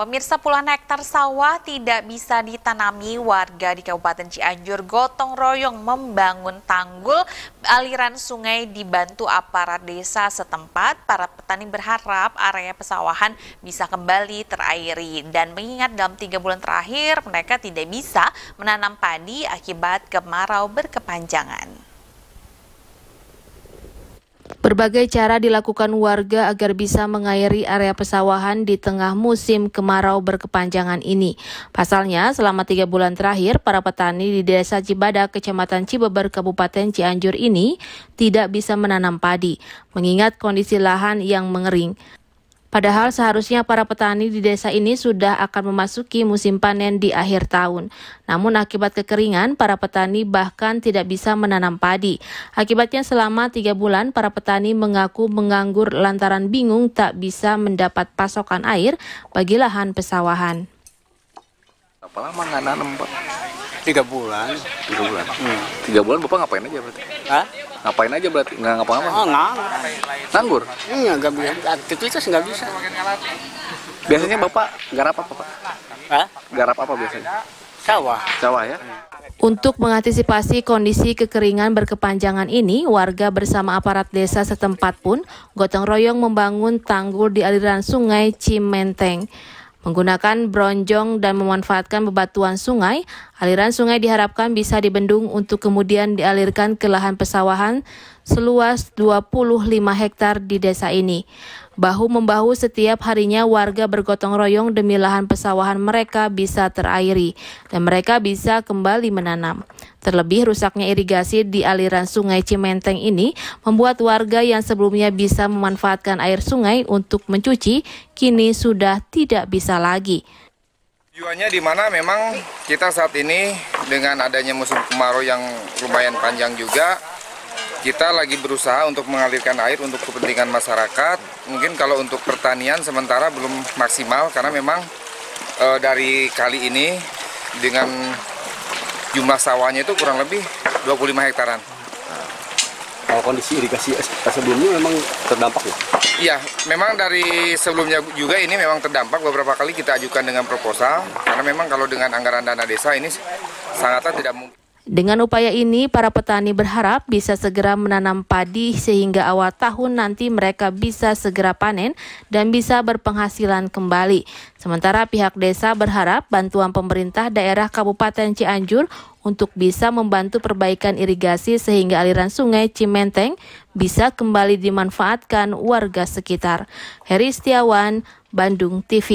Pemirsa puluhan hektar sawah tidak bisa ditanami warga di Kabupaten Cianjur gotong royong membangun tanggul aliran sungai dibantu aparat desa setempat. Para petani berharap area pesawahan bisa kembali terairi dan mengingat dalam tiga bulan terakhir mereka tidak bisa menanam padi akibat kemarau berkepanjangan. Berbagai cara dilakukan warga agar bisa mengairi area pesawahan di tengah musim kemarau berkepanjangan ini. Pasalnya, selama tiga bulan terakhir, para petani di desa Cibadak, kecamatan Cibeber, Kabupaten Cianjur ini tidak bisa menanam padi, mengingat kondisi lahan yang mengering. Padahal seharusnya para petani di desa ini sudah akan memasuki musim panen di akhir tahun. Namun akibat kekeringan, para petani bahkan tidak bisa menanam padi. Akibatnya selama tiga bulan, para petani mengaku menganggur lantaran bingung tak bisa mendapat pasokan air bagi lahan pesawahan. Berapa lama nggak nanam, Pak? Tiga bulan. Tiga bulan? Hmm. Tiga bulan Bapak ngapain aja berarti? Hah? Ngapain aja berarti? Nggak ngapa-ngapain? Oh, nggak. Nganggur? Iya, nggak bisa. Aktivitas nggak bisa. Biasanya Bapak garap apa, Pak? Hah? Garap apa biasanya? Sawah. Sawah ya? Untuk mengantisipasi kondisi kekeringan berkepanjangan ini, warga bersama aparat desa setempat pun gotong royong membangun tanggul di aliran sungai Cimenteng. Menggunakan bronjong dan memanfaatkan bebatuan sungai, aliran sungai diharapkan bisa dibendung untuk kemudian dialirkan ke lahan pesawahan seluas 25 hektar di desa ini. Bahu membahu setiap harinya warga bergotong royong demi lahan pesawahan mereka bisa terairi dan mereka bisa kembali menanam. Terlebih rusaknya irigasi di aliran sungai Cimenteng ini membuat warga yang sebelumnya bisa memanfaatkan air sungai untuk mencuci kini sudah tidak bisa lagi. Tujuannya di mana memang kita saat ini dengan adanya musim kemarau yang lumayan panjang juga kita lagi berusaha untuk mengalirkan air untuk kepentingan masyarakat. Mungkin kalau untuk pertanian sementara belum maksimal karena memang e, dari kali ini dengan jumlah sawahnya itu kurang lebih 25 hektaran. Kalau kondisi irigasi eh, sebelumnya memang terdampak ya? Iya, memang dari sebelumnya juga ini memang terdampak beberapa kali kita ajukan dengan proposal karena memang kalau dengan anggaran dana desa ini sangatlah tidak mungkin. Dengan upaya ini, para petani berharap bisa segera menanam padi sehingga awal tahun nanti mereka bisa segera panen dan bisa berpenghasilan kembali. Sementara pihak desa berharap bantuan pemerintah daerah Kabupaten Cianjur untuk bisa membantu perbaikan irigasi sehingga aliran sungai Cimenteng bisa kembali dimanfaatkan warga sekitar. Heri Setiawan, Bandung TV.